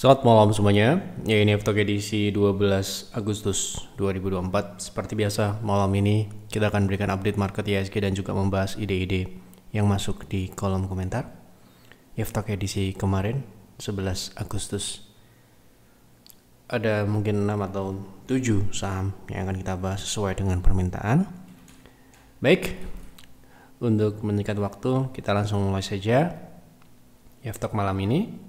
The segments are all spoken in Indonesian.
Selamat malam semuanya, ya ini Eftok edisi 12 Agustus 2024 Seperti biasa, malam ini kita akan berikan update market ISG dan juga membahas ide-ide yang masuk di kolom komentar Eftok edisi kemarin, 11 Agustus Ada mungkin 6 atau 7 saham yang akan kita bahas sesuai dengan permintaan Baik, untuk meningkat waktu kita langsung mulai saja Eftok malam ini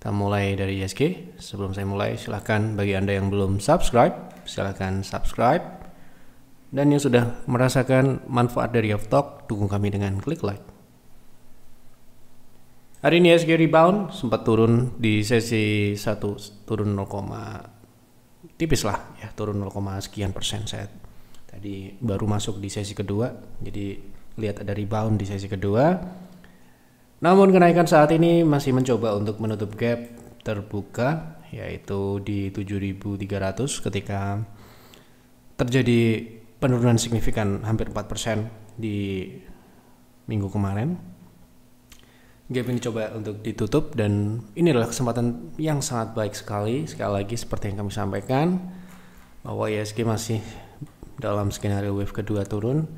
kita mulai dari ISG. Sebelum saya mulai, silahkan bagi Anda yang belum subscribe, silahkan subscribe. Dan yang sudah merasakan manfaat dari Talk, dukung kami dengan klik like. Hari ini ISG rebound, sempat turun di sesi 1, turun 0, tipis lah ya, turun 0, sekian persen saya tadi baru masuk di sesi kedua, jadi lihat ada rebound di sesi kedua namun kenaikan saat ini masih mencoba untuk menutup gap terbuka yaitu di 7.300 ketika terjadi penurunan signifikan hampir 4% di minggu kemarin. Gap ini coba untuk ditutup dan ini adalah kesempatan yang sangat baik sekali. Sekali lagi seperti yang kami sampaikan bahwa ISG masih dalam skenario wave kedua turun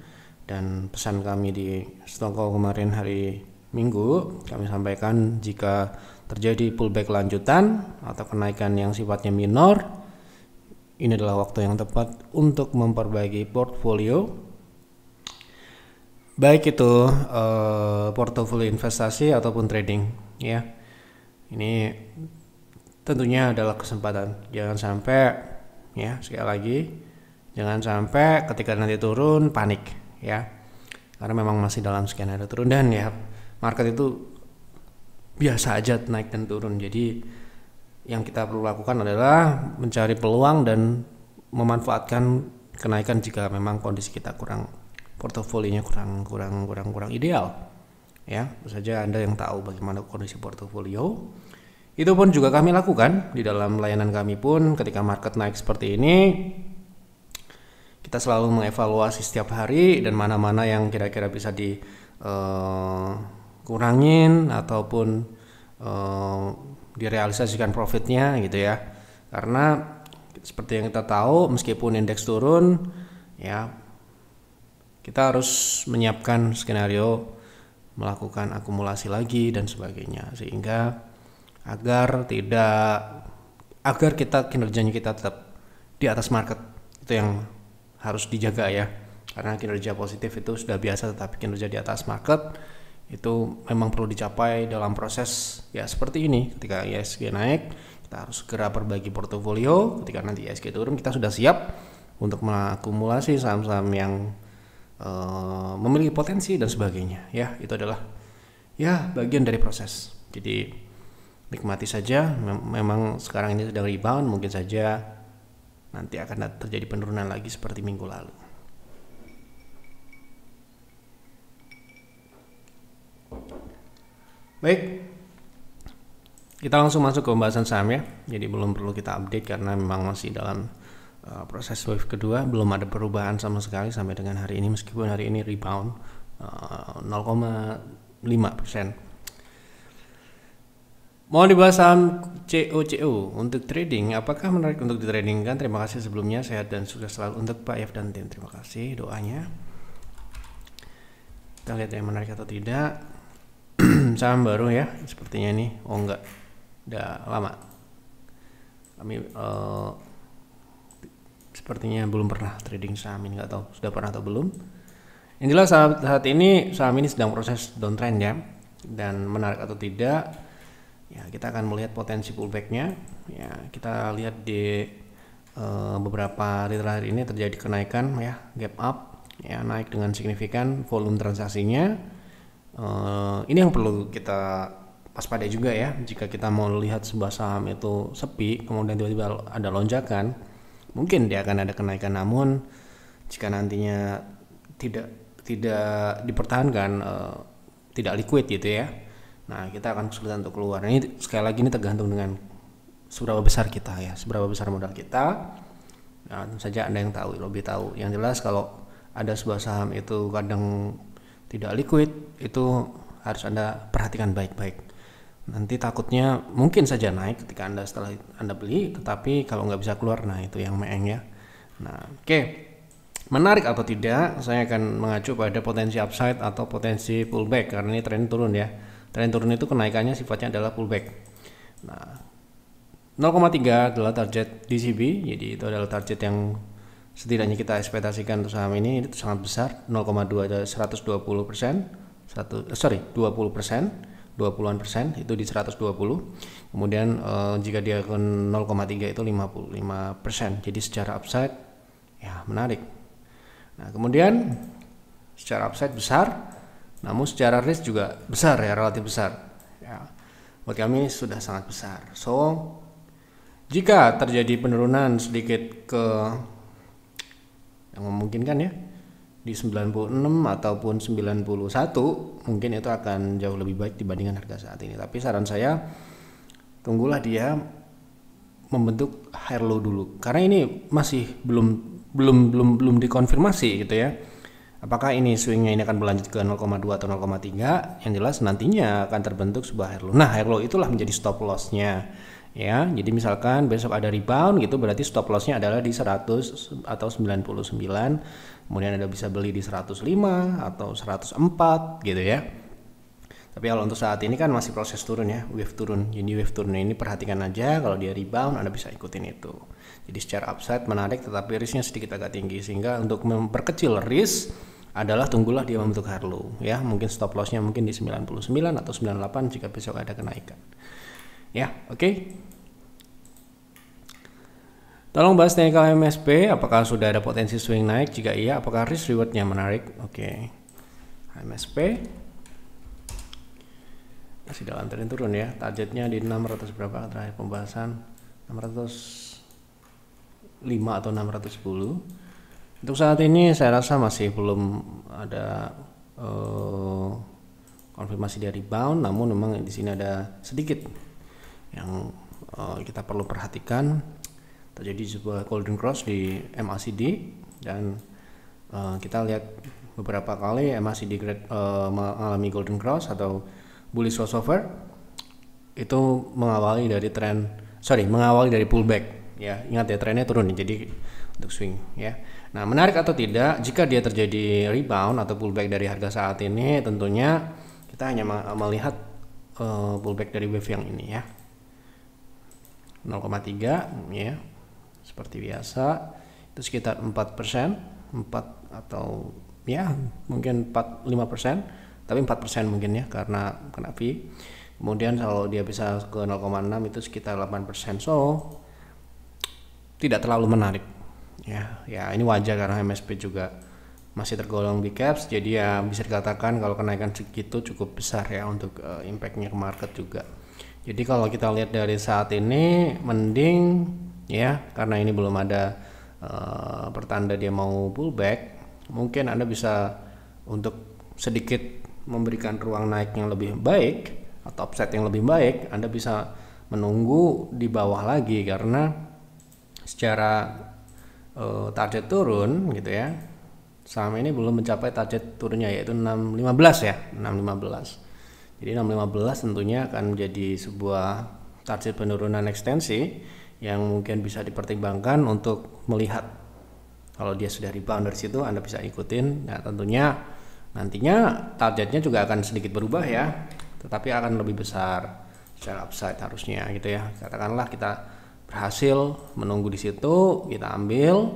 dan pesan kami di Stokol kemarin hari minggu kami sampaikan jika terjadi pullback lanjutan atau kenaikan yang sifatnya minor ini adalah waktu yang tepat untuk memperbaiki portfolio baik itu eh, portofolio investasi ataupun trading ya ini tentunya adalah kesempatan jangan sampai ya sekali lagi jangan sampai ketika nanti turun panik ya karena memang masih dalam skenario turun dan ya market itu biasa aja naik dan turun. Jadi yang kita perlu lakukan adalah mencari peluang dan memanfaatkan kenaikan jika memang kondisi kita kurang portofolinya kurang kurang kurang kurang ideal. Ya, saja Anda yang tahu bagaimana kondisi portofolio. Itu pun juga kami lakukan di dalam layanan kami pun ketika market naik seperti ini kita selalu mengevaluasi setiap hari dan mana-mana yang kira-kira bisa di uh, kurangin ataupun uh, direalisasikan profitnya gitu ya karena seperti yang kita tahu meskipun indeks turun ya kita harus menyiapkan skenario melakukan akumulasi lagi dan sebagainya sehingga agar tidak agar kita kinerjanya kita tetap di atas market itu yang harus dijaga ya karena kinerja positif itu sudah biasa tetapi kinerja di atas market itu memang perlu dicapai dalam proses ya seperti ini ketika ISG naik kita harus segera perbaiki portofolio ketika nanti ISG turun kita sudah siap untuk mengakumulasi saham-saham yang uh, memiliki potensi dan sebagainya ya itu adalah ya bagian dari proses jadi nikmati saja memang sekarang ini sedang rebound mungkin saja nanti akan terjadi penurunan lagi seperti minggu lalu Baik, kita langsung masuk ke pembahasan saham ya. Jadi belum perlu kita update karena memang masih dalam uh, proses wave kedua, belum ada perubahan sama sekali sampai dengan hari ini meskipun hari ini rebound uh, eh, 0,5 persen. Mau dibahas saham COCO untuk trading, apakah menarik untuk ditradingkan? Terima kasih sebelumnya, sehat dan sukses selalu untuk Pak F dan tim. Terima kasih doanya. Kita lihat yang menarik atau tidak. saham baru ya sepertinya ini oh enggak udah lama kami uh, sepertinya belum pernah trading saham ini nggak tahu sudah pernah atau belum yang jelas saat, saat ini saham ini sedang proses downtrend ya dan menarik atau tidak ya kita akan melihat potensi pullbacknya ya kita lihat di uh, beberapa hari terakhir ini terjadi kenaikan ya gap up ya naik dengan signifikan volume transaksinya uh, ini yang perlu kita waspada juga ya jika kita mau lihat sebuah saham itu sepi kemudian tiba-tiba ada lonjakan mungkin dia akan ada kenaikan namun jika nantinya tidak tidak dipertahankan uh, tidak liquid gitu ya nah kita akan kesulitan untuk keluar nah, ini sekali lagi ini tergantung dengan seberapa besar kita ya seberapa besar modal kita nah tentu saja anda yang tahu lebih tahu yang jelas kalau ada sebuah saham itu kadang tidak liquid itu harus Anda perhatikan baik-baik. Nanti takutnya mungkin saja naik ketika Anda setelah Anda beli, tetapi kalau nggak bisa keluar, nah itu yang meeng ya. Nah, oke. Okay. Menarik atau tidak, saya akan mengacu pada potensi upside atau potensi pullback karena ini tren turun ya. Tren turun itu kenaikannya sifatnya adalah pullback. Nah, 0,3 adalah target DCB, jadi itu adalah target yang setidaknya kita ekspektasikan untuk saham ini itu sangat besar 0,2 persen 1 eh, sorry 20 persen 20-an persen itu di 120 kemudian eh, jika dia ke 0,3 itu 55 persen jadi secara upside ya menarik nah kemudian secara upside besar namun secara risk juga besar ya relatif besar ya buat kami sudah sangat besar so jika terjadi penurunan sedikit ke yang memungkinkan ya di 96 ataupun 91 mungkin itu akan jauh lebih baik dibandingkan harga saat ini tapi saran saya tunggulah dia membentuk higher low dulu karena ini masih belum belum belum belum dikonfirmasi gitu ya apakah ini swingnya ini akan berlanjut ke 0,2 atau 0,3 yang jelas nantinya akan terbentuk sebuah higher low nah higher low itulah menjadi stop lossnya ya jadi misalkan besok ada rebound gitu berarti stop lossnya adalah di 100 atau 99 kemudian anda bisa beli di 105 atau 104 gitu ya tapi kalau untuk saat ini kan masih proses turun ya wave turun jadi wave turun ini perhatikan aja kalau dia rebound anda bisa ikutin itu jadi secara upside menarik tetapi risknya sedikit agak tinggi sehingga untuk memperkecil risk adalah tunggulah dia membentuk harlow ya mungkin stop lossnya mungkin di 99 atau 98 jika besok ada kenaikan Ya, oke. Okay. Tolong bahas technical MSP, apakah sudah ada potensi swing naik? Jika iya, apakah risk rewardnya menarik? Oke, okay. MSP masih dalam tren turun ya. Targetnya di 600 berapa terakhir pembahasan? 605 atau 610. Untuk saat ini saya rasa masih belum ada uh, konfirmasi dari bound, namun memang di sini ada sedikit yang uh, kita perlu perhatikan terjadi sebuah golden cross di MACD dan uh, kita lihat beberapa kali MACD grade, uh, mengalami golden cross atau bullish crossover itu mengawali dari tren sorry mengawali dari pullback ya ingat ya trennya turun jadi untuk swing ya nah menarik atau tidak jika dia terjadi rebound atau pullback dari harga saat ini tentunya kita hanya melihat uh, pullback dari wave yang ini ya 0,3 ya seperti biasa itu sekitar 4 persen 4 atau ya mungkin 4 5 persen tapi 4 persen mungkin ya karena kena fee kemudian kalau dia bisa ke 0,6 itu sekitar 8 persen so tidak terlalu menarik ya ya ini wajar karena MSP juga masih tergolong di caps jadi ya bisa dikatakan kalau kenaikan segitu cukup besar ya untuk uh, impactnya ke market juga jadi kalau kita lihat dari saat ini mending ya karena ini belum ada uh, pertanda dia mau pullback, mungkin Anda bisa untuk sedikit memberikan ruang naik yang lebih baik atau offset yang lebih baik, Anda bisa menunggu di bawah lagi karena secara uh, target turun gitu ya. Saham ini belum mencapai target turunnya yaitu 615 ya, 615. Jadi 615 tentunya akan menjadi sebuah target penurunan ekstensi yang mungkin bisa dipertimbangkan untuk melihat kalau dia sudah rebound dari situ Anda bisa ikutin. Nah, tentunya nantinya targetnya juga akan sedikit berubah ya, tetapi akan lebih besar secara upside harusnya gitu ya. Katakanlah kita berhasil menunggu di situ, kita ambil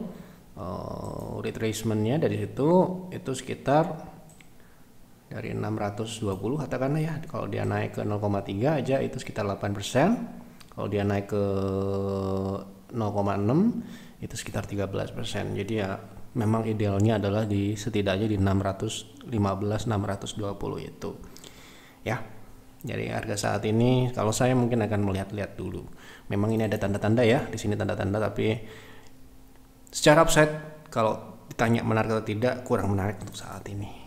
uh, retracement-nya dari situ itu sekitar dari 620 katakanlah ya kalau dia naik ke 0,3 aja itu sekitar 8% persen, kalau dia naik ke 0,6 itu sekitar 13% persen. jadi ya memang idealnya adalah di setidaknya di 615 620 itu ya jadi harga saat ini kalau saya mungkin akan melihat-lihat dulu memang ini ada tanda-tanda ya di sini tanda-tanda tapi secara upside kalau ditanya menarik atau tidak kurang menarik untuk saat ini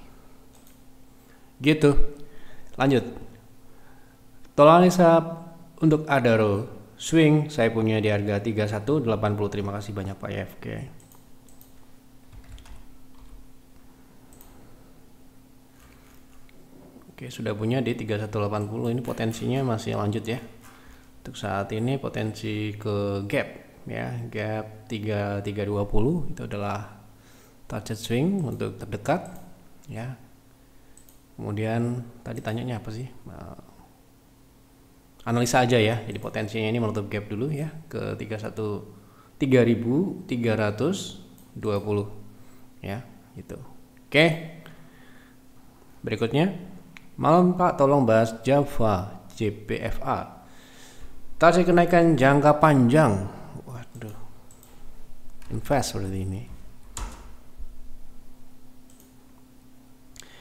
Gitu. Lanjut. Tolong Lisa untuk Adaro swing saya punya di harga 3180. Terima kasih banyak Pak IFK. Oke, sudah punya di 3180. Ini potensinya masih lanjut ya. Untuk saat ini potensi ke gap ya, gap 3320 itu adalah target swing untuk terdekat ya Kemudian tadi tanyanya apa sih? Eh, analisa aja ya. Jadi potensinya ini menutup gap dulu ya ke 31 3320 ya, gitu. Oke. Berikutnya, malam Pak tolong bahas Java JPFA. Tadi kenaikan jangka panjang. Waduh. Invest seperti ini.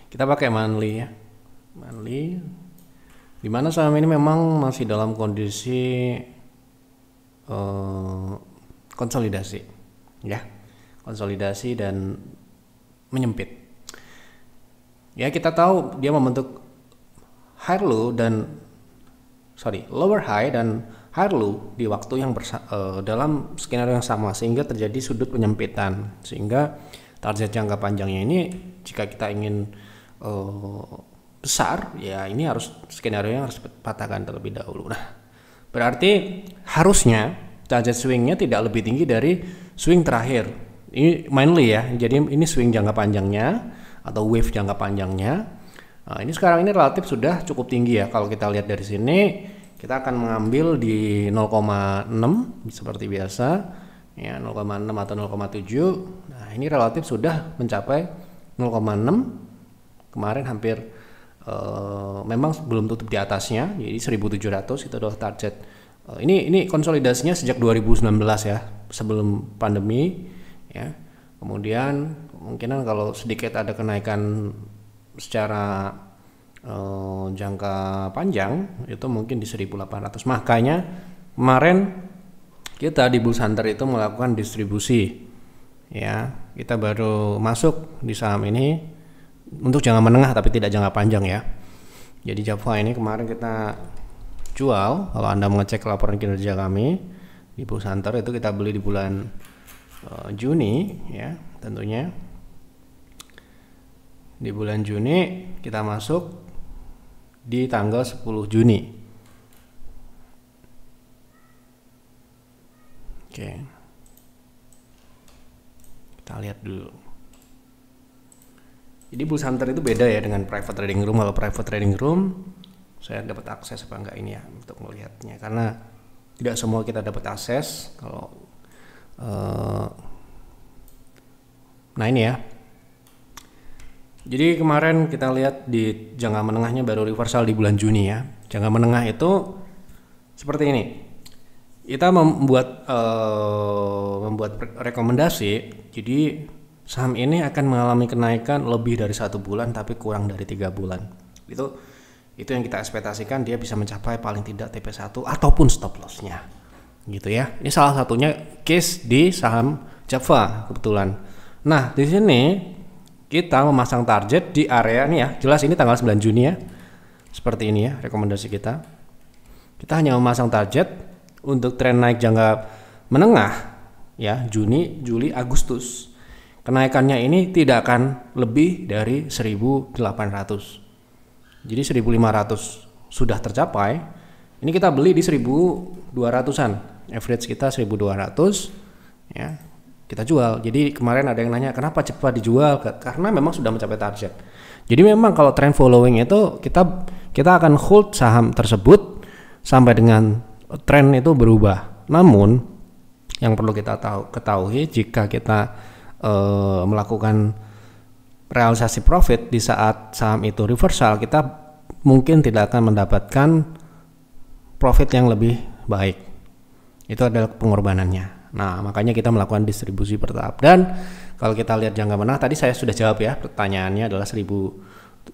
Kita pakai manly ya. manly. Dimana saham ini memang masih dalam kondisi uh, konsolidasi, ya, konsolidasi dan menyempit. Ya kita tahu dia membentuk high low dan sorry lower high dan high low di waktu yang bersa uh, dalam skenario yang sama sehingga terjadi sudut penyempitan sehingga target jangka panjangnya ini jika kita ingin Eh, besar ya ini harus skenario yang harus patahkan terlebih dahulu nah berarti harusnya target swingnya tidak lebih tinggi dari swing terakhir ini mainly ya jadi ini swing jangka panjangnya atau wave jangka panjangnya nah, ini sekarang ini relatif sudah cukup tinggi ya kalau kita lihat dari sini kita akan mengambil di 0,6 seperti biasa ya 0,6 atau 0,7 nah ini relatif sudah mencapai 0,6 kemarin hampir uh, memang belum tutup di atasnya jadi 1700 itu adalah target uh, ini ini konsolidasinya sejak 2019 ya sebelum pandemi ya kemudian kemungkinan kalau sedikit ada kenaikan secara uh, jangka panjang itu mungkin di 1800 makanya kemarin kita di Bulls Hunter itu melakukan distribusi ya kita baru masuk di saham ini untuk jangka menengah tapi tidak jangka panjang ya. Jadi Java ini kemarin kita jual. Kalau Anda mengecek laporan kinerja kami di ter itu kita beli di bulan uh, Juni ya, tentunya. Di bulan Juni kita masuk di tanggal 10 Juni. Oke. Kita lihat dulu. Jadi Bulls Hunter itu beda ya dengan private trading room. Kalau private trading room, saya dapat akses apa enggak ini ya untuk melihatnya. Karena tidak semua kita dapat akses. Kalau uh, nah ini ya. Jadi kemarin kita lihat di jangka menengahnya baru reversal di bulan Juni ya. Jangka menengah itu seperti ini. Kita membuat uh, membuat rekomendasi. Jadi saham ini akan mengalami kenaikan lebih dari satu bulan tapi kurang dari tiga bulan itu itu yang kita ekspektasikan dia bisa mencapai paling tidak TP1 ataupun stop lossnya gitu ya ini salah satunya case di saham Java kebetulan nah di sini kita memasang target di area ini ya jelas ini tanggal 9 Juni ya seperti ini ya rekomendasi kita kita hanya memasang target untuk tren naik jangka menengah ya Juni, Juli, Agustus kenaikannya ini tidak akan lebih dari 1.800. Jadi 1.500 sudah tercapai, ini kita beli di 1.200-an. Average kita 1.200 ya. Kita jual. Jadi kemarin ada yang nanya kenapa cepat dijual? Karena memang sudah mencapai target. Jadi memang kalau trend following itu kita kita akan hold saham tersebut sampai dengan trend itu berubah. Namun yang perlu kita tahu ketahui jika kita uh, melakukan realisasi profit di saat saham itu reversal kita mungkin tidak akan mendapatkan profit yang lebih baik itu adalah pengorbanannya nah makanya kita melakukan distribusi bertahap dan kalau kita lihat jangka menengah tadi saya sudah jawab ya pertanyaannya adalah 1000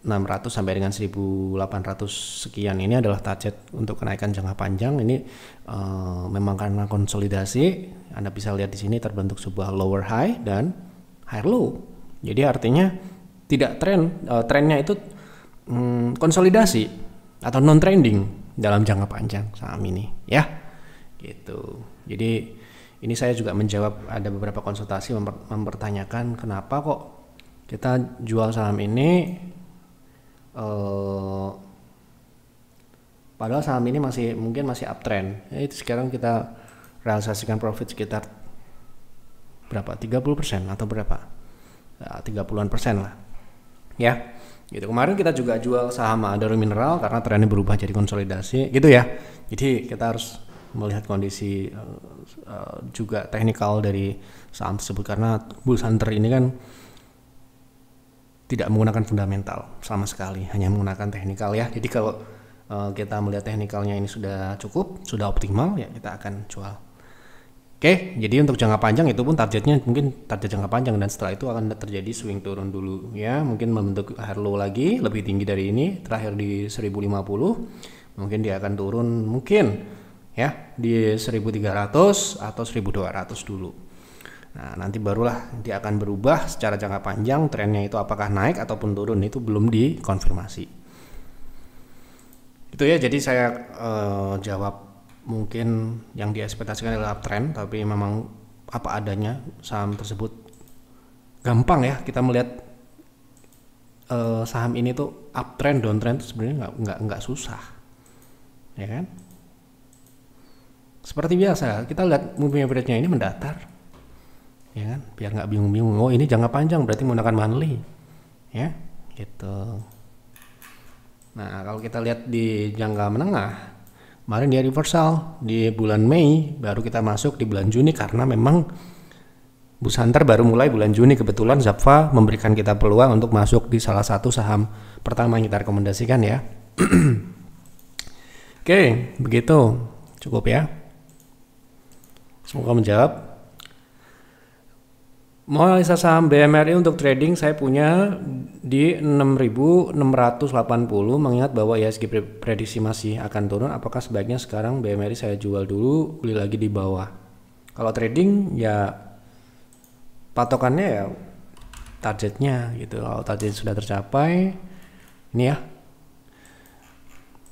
600 sampai dengan 1800 sekian ini adalah target untuk kenaikan jangka panjang ini uh, memang karena konsolidasi Anda bisa lihat di sini terbentuk sebuah lower high dan higher low jadi artinya tidak tren uh, trennya itu um, konsolidasi atau non trending dalam jangka panjang saham ini ya gitu jadi ini saya juga menjawab ada beberapa konsultasi mempertanyakan kenapa kok kita jual saham ini uh, padahal saham ini masih mungkin masih uptrend ya, itu sekarang kita realisasikan profit sekitar berapa 30% atau berapa ya, tiga 30 puluhan persen lah ya gitu kemarin kita juga jual saham Adaro Mineral karena trennya berubah jadi konsolidasi gitu ya jadi kita harus melihat kondisi uh, juga teknikal dari saham tersebut karena bull hunter ini kan tidak menggunakan fundamental sama sekali, hanya menggunakan teknikal ya. Jadi kalau uh, kita melihat teknikalnya ini sudah cukup, sudah optimal ya kita akan jual. Oke, jadi untuk jangka panjang itu pun targetnya mungkin target jangka panjang dan setelah itu akan terjadi swing turun dulu ya, mungkin membentuk higher low lagi lebih tinggi dari ini terakhir di 1050. Mungkin dia akan turun mungkin ya di 1300 atau 1200 dulu. Nah, nanti barulah dia akan berubah secara jangka panjang trennya itu apakah naik ataupun turun itu belum dikonfirmasi. Itu ya, jadi saya eh, jawab mungkin yang diekspektasikan adalah uptrend, tapi memang apa adanya saham tersebut gampang ya kita melihat eh, saham ini tuh uptrend downtrend itu sebenarnya nggak nggak nggak susah, ya kan? Seperti biasa kita lihat moving average-nya ini mendatar ya kan biar nggak bingung-bingung oh ini jangka panjang berarti menggunakan monthly ya gitu nah kalau kita lihat di jangka menengah kemarin dia reversal di bulan Mei baru kita masuk di bulan Juni karena memang bus Hunter baru mulai bulan Juni kebetulan Zapfa memberikan kita peluang untuk masuk di salah satu saham pertama yang kita rekomendasikan ya oke begitu cukup ya semoga menjawab Modal saham BMRI untuk trading saya punya di 6.680 mengingat bahwa ISG prediksi masih akan turun apakah sebaiknya sekarang BMRI saya jual dulu beli lagi di bawah. Kalau trading ya patokannya ya targetnya gitu. Kalau target sudah tercapai ini ya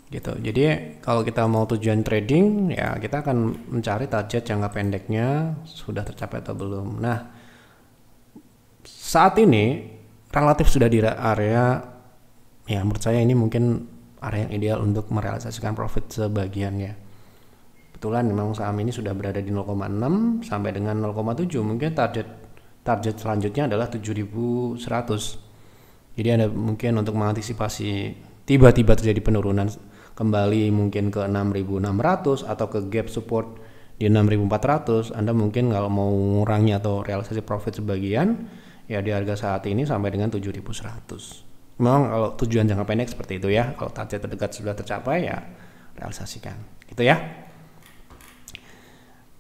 gitu. Jadi kalau kita mau tujuan trading ya kita akan mencari target jangka pendeknya sudah tercapai atau belum. Nah, saat ini relatif sudah di area ya menurut saya ini mungkin area yang ideal untuk merealisasikan profit sebagiannya. Kebetulan memang saham ini sudah berada di 0,6 sampai dengan 0,7 mungkin target target selanjutnya adalah 7100. Jadi ada mungkin untuk mengantisipasi tiba-tiba terjadi penurunan kembali mungkin ke 6600 atau ke gap support di 6400 Anda mungkin kalau mau mengurangi atau realisasi profit sebagian ya di harga saat ini sampai dengan 7.100. Memang kalau tujuan jangka pendek seperti itu ya, kalau target terdekat sudah tercapai ya realisasikan. Gitu ya.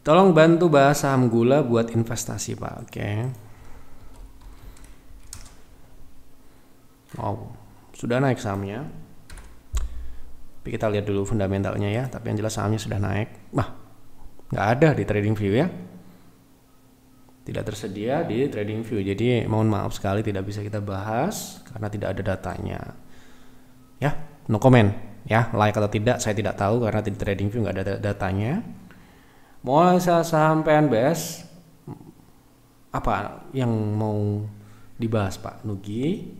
Tolong bantu bahas saham gula buat investasi, Pak. Oke. Okay. Wow, sudah naik sahamnya. Tapi kita lihat dulu fundamentalnya ya, tapi yang jelas sahamnya sudah naik. bah nggak ada di trading view ya tidak tersedia di Trading View, Jadi mohon maaf sekali tidak bisa kita bahas karena tidak ada datanya. Ya, no comment. Ya, layak atau tidak saya tidak tahu karena di Trading View nggak ada datanya. Mau saham PNBS apa yang mau dibahas Pak Nugi?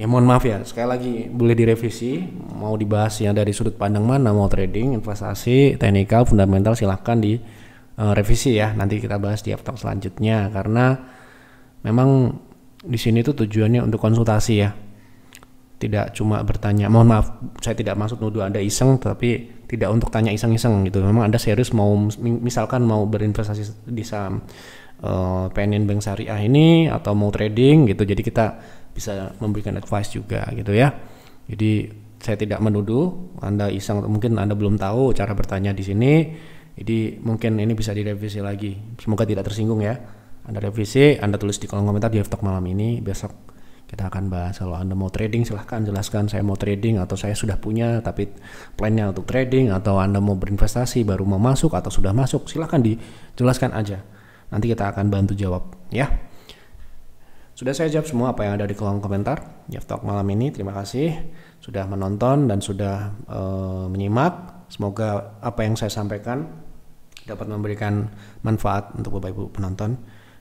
Ya mohon maaf ya, sekali lagi boleh direvisi, mau dibahas yang dari sudut pandang mana, mau trading, investasi, teknikal, fundamental silahkan di Eh, revisi ya. Nanti kita bahas di after selanjutnya karena memang di sini tuh tujuannya untuk konsultasi ya. Tidak cuma bertanya. Mohon maaf, saya tidak maksud nuduh Anda iseng tapi tidak untuk tanya iseng-iseng gitu. Memang Anda serius mau misalkan mau berinvestasi di saham uh, eh, penin bank syariah ini atau mau trading gitu. Jadi kita bisa memberikan advice juga gitu ya. Jadi saya tidak menuduh Anda iseng mungkin Anda belum tahu cara bertanya di sini jadi mungkin ini bisa direvisi lagi. Semoga tidak tersinggung ya. Anda revisi, Anda tulis di kolom komentar di Eftok malam ini. Besok kita akan bahas kalau Anda mau trading silahkan jelaskan saya mau trading atau saya sudah punya tapi plannya untuk trading atau Anda mau berinvestasi baru mau masuk atau sudah masuk silahkan dijelaskan aja. Nanti kita akan bantu jawab ya. Sudah saya jawab semua apa yang ada di kolom komentar di Talk malam ini. Terima kasih sudah menonton dan sudah uh, menyimak. Semoga apa yang saya sampaikan dapat memberikan manfaat untuk Bapak Ibu penonton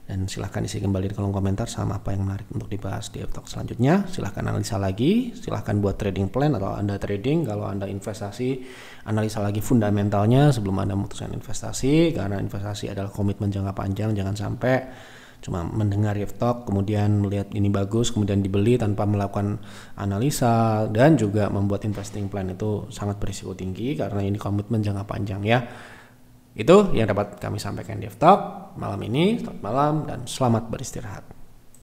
dan silahkan isi kembali di kolom komentar sama apa yang menarik untuk dibahas di Talk selanjutnya. Silahkan analisa lagi, silahkan buat trading plan atau Anda trading. Kalau Anda investasi, analisa lagi fundamentalnya sebelum Anda memutuskan investasi. Karena investasi adalah komitmen jangka panjang, jangan sampai cuma mendengar Talk, kemudian melihat ini bagus, kemudian dibeli tanpa melakukan analisa dan juga membuat investing plan itu sangat berisiko tinggi karena ini komitmen jangka panjang ya. Itu yang dapat kami sampaikan di Talk malam ini. Selamat malam dan selamat beristirahat.